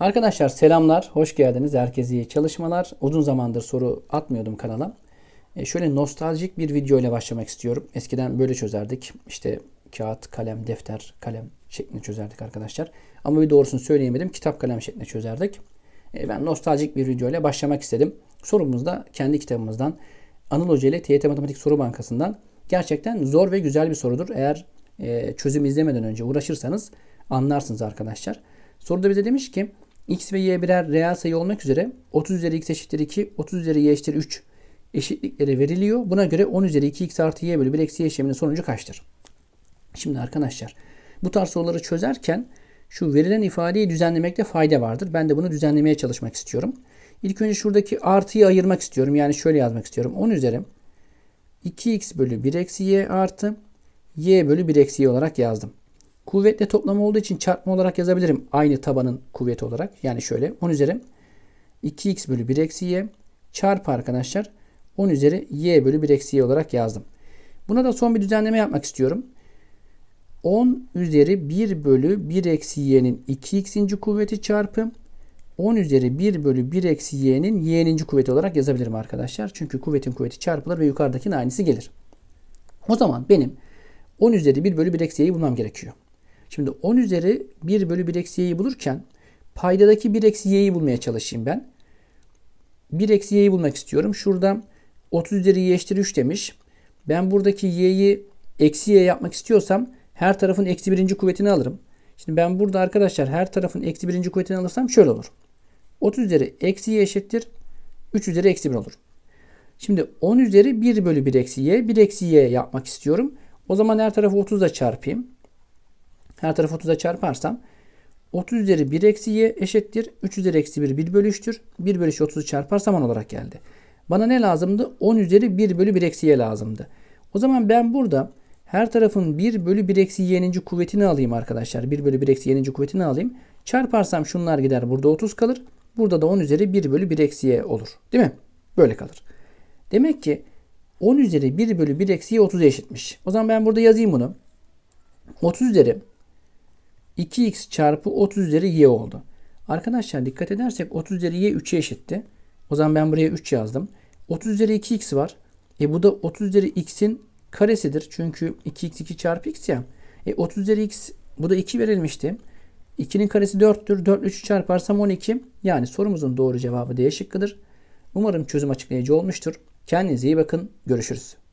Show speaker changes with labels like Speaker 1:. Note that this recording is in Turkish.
Speaker 1: Arkadaşlar selamlar, hoş geldiniz. Herkese iyi çalışmalar. Uzun zamandır soru atmıyordum kanala. E şöyle nostaljik bir video ile başlamak istiyorum. Eskiden böyle çözerdik. İşte kağıt, kalem, defter, kalem şeklinde çözerdik arkadaşlar. Ama bir doğrusunu söyleyemedim. Kitap kalem şeklinde çözerdik. E ben nostaljik bir video ile başlamak istedim. Sorumuz da kendi kitabımızdan. Anıl Hoca ile TYT Matematik Soru Bankası'ndan. Gerçekten zor ve güzel bir sorudur. Eğer e, çözüm izlemeden önce uğraşırsanız anlarsınız arkadaşlar. Soruda bize demiş ki x ve y birer reel sayı olmak üzere 30 üzeri x eşittir 2, 30 üzeri y eşittir 3 eşitlikleri veriliyor. Buna göre 10 üzeri 2x artı y bölü 1 eksi y işleminin sonucu kaçtır? Şimdi arkadaşlar bu tarz soruları çözerken şu verilen ifadeyi düzenlemekte fayda vardır. Ben de bunu düzenlemeye çalışmak istiyorum. İlk önce şuradaki artıyı ayırmak istiyorum. Yani şöyle yazmak istiyorum. 10 üzeri 2x bölü 1 eksi y artı y bölü 1 eksi y olarak yazdım. Kuvvetle toplamı olduğu için çarpma olarak yazabilirim. Aynı tabanın kuvveti olarak. Yani şöyle 10 üzeri 2x bölü 1 eksi y çarpı arkadaşlar 10 üzeri y bölü 1 eksi y olarak yazdım. Buna da son bir düzenleme yapmak istiyorum. 10 üzeri 1 bölü 1 eksi y'nin 2x'inci kuvveti çarpı 10 üzeri 1 bölü 1 eksi y'nin y'ninci kuvveti olarak yazabilirim arkadaşlar. Çünkü kuvvetin kuvveti çarpılır ve yukarıdakinin aynısı gelir. O zaman benim 10 üzeri 1 bölü 1 eksi y'yi bulmam gerekiyor. Şimdi 10 üzeri 1 bölü 1 eksi y'yi bulurken paydadaki 1 eksi y'yi bulmaya çalışayım ben. 1 eksi y'yi bulmak istiyorum. Şurada 30 üzeri y eşittir 3 demiş. Ben buradaki y'yi eksi y yapmak istiyorsam her tarafın eksi birinci kuvvetini alırım. Şimdi ben burada arkadaşlar her tarafın eksi birinci kuvvetini alırsam şöyle olur. 30 üzeri eksi y eşittir 3 üzeri eksi 1 olur. Şimdi 10 üzeri 1 bölü 1 eksi y 1 eksi y yapmak istiyorum. O zaman her tarafı 30 ile çarpayım. Her tarafı 30'a çarparsam 30 üzeri 1 eksi y eşittir. 3 üzeri eksi 1 1 3'tür. 1 bölü 3'ü 30'u çarparsam 10 olarak geldi. Bana ne lazımdı? 10 üzeri 1 bölü 1 eksi y lazımdı. O zaman ben burada her tarafın 1 bölü 1 eksi y'nin kuvvetini alayım arkadaşlar. 1 bölü 1 eksi y'nin kuvvetini alayım. Çarparsam şunlar gider. Burada 30 kalır. Burada da 10 üzeri 1 bölü 1 eksi y olur. Değil mi? Böyle kalır. Demek ki 10 üzeri 1 bölü 1 eksi y 30'a eşitmiş. O zaman ben burada yazayım bunu. 30 üzeri 2x çarpı 30 üzeri y oldu. Arkadaşlar dikkat edersek 30 üzeri y 3'e eşitti. O zaman ben buraya 3 yazdım. 30 üzeri 2x var. E bu da 30 üzeri x'in karesidir. Çünkü 2x 2 çarpı x ya. E 30 üzeri x bu da 2 verilmişti. 2'nin karesi 4'tür. 4 3 çarparsam 12. Yani sorumuzun doğru cevabı D şıkkıdır. Umarım çözüm açıklayıcı olmuştur. Kendinize iyi bakın. Görüşürüz.